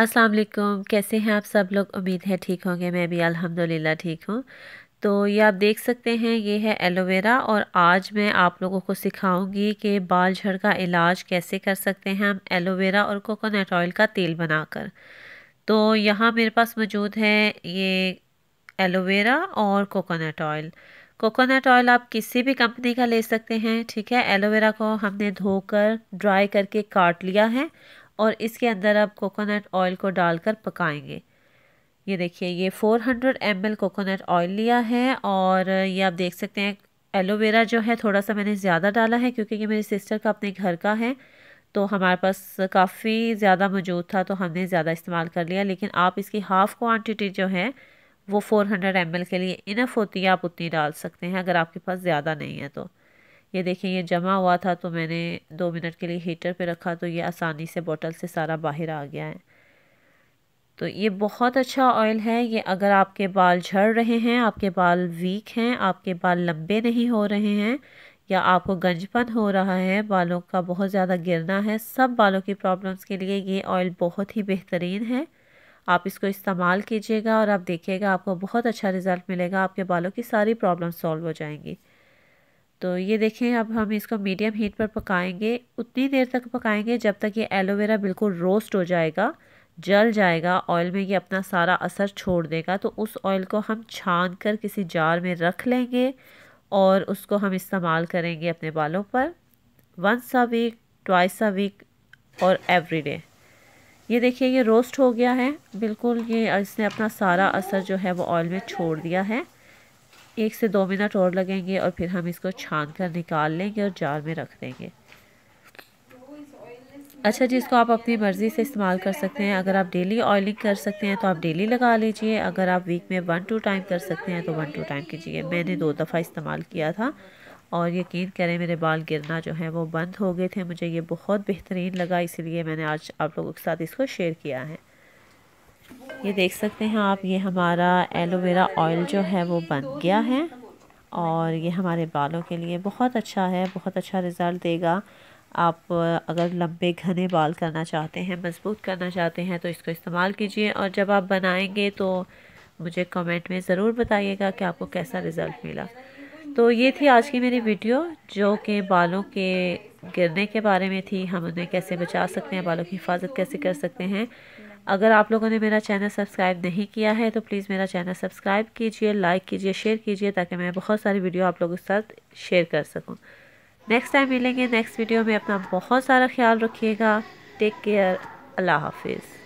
अस्सलाम वालेकुम कैसे हैं आप सब लोग उम्मीद है ठीक होंगे मैं भी अल्हम्दुलिल्लाह ठीक हूँ तो ये आप देख सकते हैं ये है एलोवेरा और आज मैं आप लोगों को सिखाऊंगी कि बाल झड़ का इलाज कैसे कर सकते हैं हम एलोवेरा और कोकोनट ऑयल का तेल बनाकर तो यहाँ मेरे पास मौजूद है ये एलोवेरा और कोकोनट ऑयल कोकोनट ऑयल आप किसी भी कंपनी का ले सकते हैं ठीक है एलोवेरा को हमने धोकर ड्राई करके काट लिया है और इसके अंदर आप कोकोनट ऑयल को डालकर पकाएंगे ये देखिए ये 400 हंड्रेड कोकोनट ऑयल लिया है और ये आप देख सकते हैं एलोवेरा जो है थोड़ा सा मैंने ज़्यादा डाला है क्योंकि ये मेरी सिस्टर का अपने घर का है तो हमारे पास काफ़ी ज़्यादा मौजूद था तो हमने ज़्यादा इस्तेमाल कर लिया लेकिन आप इसकी हाफ़ क्वान्टिटी जो है वो 400 हंड्रेड के लिए इनफ होती है आप उतनी डाल सकते हैं अगर आपके पास ज़्यादा नहीं है तो ये देखें ये जमा हुआ था तो मैंने दो मिनट के लिए हीटर पे रखा तो ये आसानी से बोतल से सारा बाहर आ गया है तो ये बहुत अच्छा ऑयल है ये अगर आपके बाल झड़ रहे हैं आपके बाल वीक हैं आपके बाल लंबे नहीं हो रहे हैं या आपको गंजपन हो रहा है बालों का बहुत ज़्यादा गिरना है सब बालों की प्रॉब्लम्स के लिए ये ऑयल बहुत ही बेहतरीन है आप इसको इस्तेमाल कीजिएगा और आप देखिएगा आपको बहुत अच्छा रिज़ल्ट मिलेगा आपके बालों की सारी प्रॉब्लम सॉल्व हो जाएंगी तो ये देखें अब हम इसको मीडियम हीट पर पकाएंगे उतनी देर तक पकाएंगे जब तक ये एलोवेरा बिल्कुल रोस्ट हो जाएगा जल जाएगा ऑयल में ये अपना सारा असर छोड़ देगा तो उस ऑयल को हम छान कर किसी जार में रख लेंगे और उसको हम इस्तेमाल करेंगे अपने बालों पर once a week twice a week और एवरी डे ये देखिए ये रोस्ट हो गया है बिल्कुल ये इसने अपना सारा असर जो है वो ऑयल में छोड़ दिया है एक से दो मिनट और लगेंगे और फिर हम इसको छान कर निकाल लेंगे और जार में रख देंगे अच्छा जी इसको आप अपनी मर्ज़ी से इस्तेमाल कर सकते हैं अगर आप डेली ऑयलिंग कर सकते हैं तो आप डेली लगा लीजिए अगर आप वीक में वन टू टाइम कर सकते हैं तो वन टू टाइम कीजिए मैंने दो दफ़ा इस्तेमाल किया था और यकीन करें मेरे बाल गिरना जो है वो बंद हो गए थे मुझे ये बहुत बेहतरीन लगा इसलिए मैंने आज आप लोगों के साथ इसको शेयर किया है ये देख सकते हैं आप ये हमारा एलोवेरा ऑयल जो है वो बन गया है और ये हमारे बालों के लिए बहुत अच्छा है बहुत अच्छा रिज़ल्ट देगा आप अगर लंबे घने बाल करना चाहते हैं मज़बूत करना चाहते हैं तो इसको इस्तेमाल कीजिए और जब आप बनाएंगे तो मुझे कमेंट में ज़रूर बताइएगा कि आपको कैसा रिज़ल्ट मिला तो ये थी आज की मेरी वीडियो जो कि बालों के गिरने के बारे में थी हम उन्हें कैसे बचा सकते हैं बालों की हिफाजत कैसे कर सकते हैं अगर आप लोगों ने मेरा चैनल सब्सक्राइब नहीं किया है तो प्लीज़ मेरा चैनल सब्सक्राइब कीजिए लाइक कीजिए शेयर कीजिए ताकि मैं बहुत सारी वीडियो आप लोगों के साथ शेयर कर सकूँ नेक्स्ट टाइम मिलेंगे नेक्स्ट वीडियो में अपना बहुत सारा ख्याल रखिएगा टेक केयर अल्लाह हाफिज़